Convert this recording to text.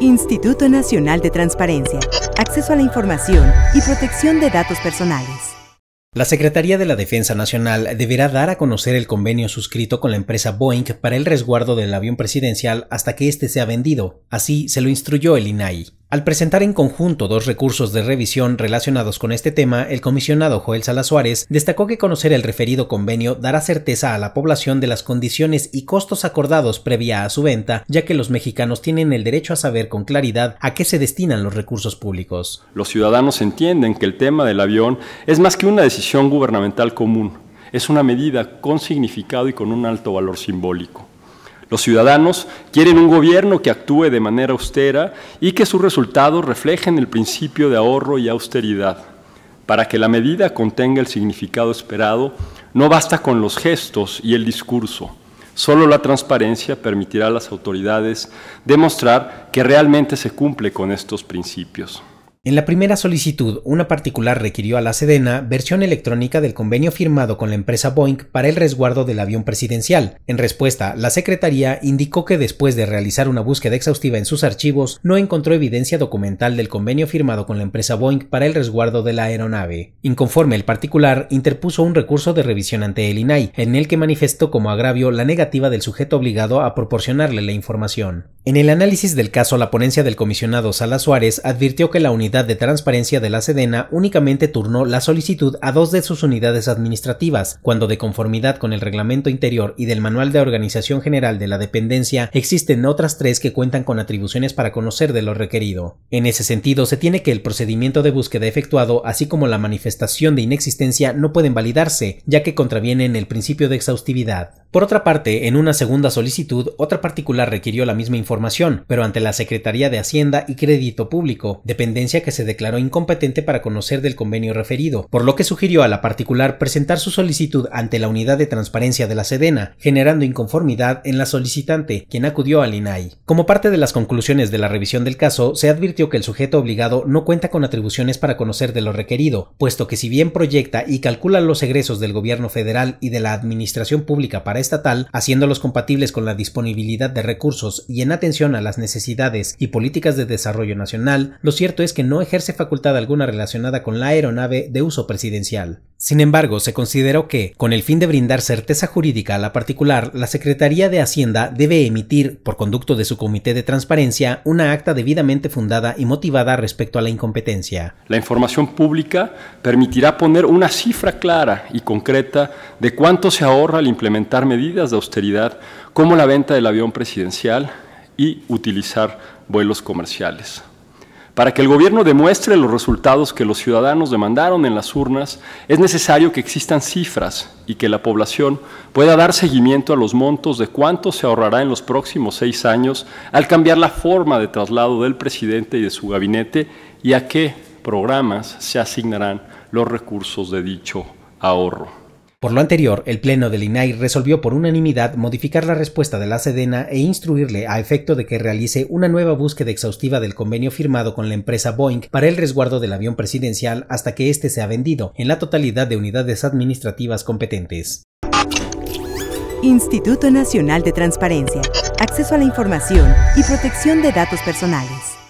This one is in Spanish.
Instituto Nacional de Transparencia, Acceso a la Información y Protección de Datos Personales. La Secretaría de la Defensa Nacional deberá dar a conocer el convenio suscrito con la empresa Boeing para el resguardo del avión presidencial hasta que éste sea vendido. Así se lo instruyó el INAI. Al presentar en conjunto dos recursos de revisión relacionados con este tema, el comisionado Joel Salazuárez Suárez destacó que conocer el referido convenio dará certeza a la población de las condiciones y costos acordados previa a su venta, ya que los mexicanos tienen el derecho a saber con claridad a qué se destinan los recursos públicos. Los ciudadanos entienden que el tema del avión es más que una decisión gubernamental común, es una medida con significado y con un alto valor simbólico. Los ciudadanos quieren un gobierno que actúe de manera austera y que sus resultados reflejen el principio de ahorro y austeridad. Para que la medida contenga el significado esperado, no basta con los gestos y el discurso. Solo la transparencia permitirá a las autoridades demostrar que realmente se cumple con estos principios. En la primera solicitud, una particular requirió a la Sedena versión electrónica del convenio firmado con la empresa Boeing para el resguardo del avión presidencial. En respuesta, la Secretaría indicó que después de realizar una búsqueda exhaustiva en sus archivos, no encontró evidencia documental del convenio firmado con la empresa Boeing para el resguardo de la aeronave. Inconforme, el particular interpuso un recurso de revisión ante el INAI, en el que manifestó como agravio la negativa del sujeto obligado a proporcionarle la información. En el análisis del caso, la ponencia del comisionado Sala Suárez advirtió que la unidad de Transparencia de la Sedena únicamente turnó la solicitud a dos de sus unidades administrativas, cuando de conformidad con el Reglamento Interior y del Manual de Organización General de la Dependencia existen otras tres que cuentan con atribuciones para conocer de lo requerido. En ese sentido, se tiene que el procedimiento de búsqueda efectuado, así como la manifestación de inexistencia, no pueden validarse, ya que contravienen el principio de exhaustividad. Por otra parte, en una segunda solicitud, otra particular requirió la misma información, pero ante la Secretaría de Hacienda y Crédito Público, dependencia que se declaró incompetente para conocer del convenio referido, por lo que sugirió a la particular presentar su solicitud ante la unidad de transparencia de la Sedena, generando inconformidad en la solicitante, quien acudió al INAI. Como parte de las conclusiones de la revisión del caso, se advirtió que el sujeto obligado no cuenta con atribuciones para conocer de lo requerido, puesto que si bien proyecta y calcula los egresos del gobierno federal y de la administración pública para estatal, haciéndolos compatibles con la disponibilidad de recursos y en atención a las necesidades y políticas de desarrollo nacional, lo cierto es que no no ejerce facultad alguna relacionada con la aeronave de uso presidencial. Sin embargo, se consideró que, con el fin de brindar certeza jurídica a la particular, la Secretaría de Hacienda debe emitir, por conducto de su Comité de Transparencia, una acta debidamente fundada y motivada respecto a la incompetencia. La información pública permitirá poner una cifra clara y concreta de cuánto se ahorra al implementar medidas de austeridad como la venta del avión presidencial y utilizar vuelos comerciales. Para que el gobierno demuestre los resultados que los ciudadanos demandaron en las urnas, es necesario que existan cifras y que la población pueda dar seguimiento a los montos de cuánto se ahorrará en los próximos seis años al cambiar la forma de traslado del presidente y de su gabinete y a qué programas se asignarán los recursos de dicho ahorro. Por lo anterior, el Pleno del INAI resolvió por unanimidad modificar la respuesta de la Sedena e instruirle a efecto de que realice una nueva búsqueda exhaustiva del convenio firmado con la empresa Boeing para el resguardo del avión presidencial hasta que éste sea vendido en la totalidad de unidades administrativas competentes. Instituto Nacional de Transparencia, Acceso a la Información y Protección de Datos Personales.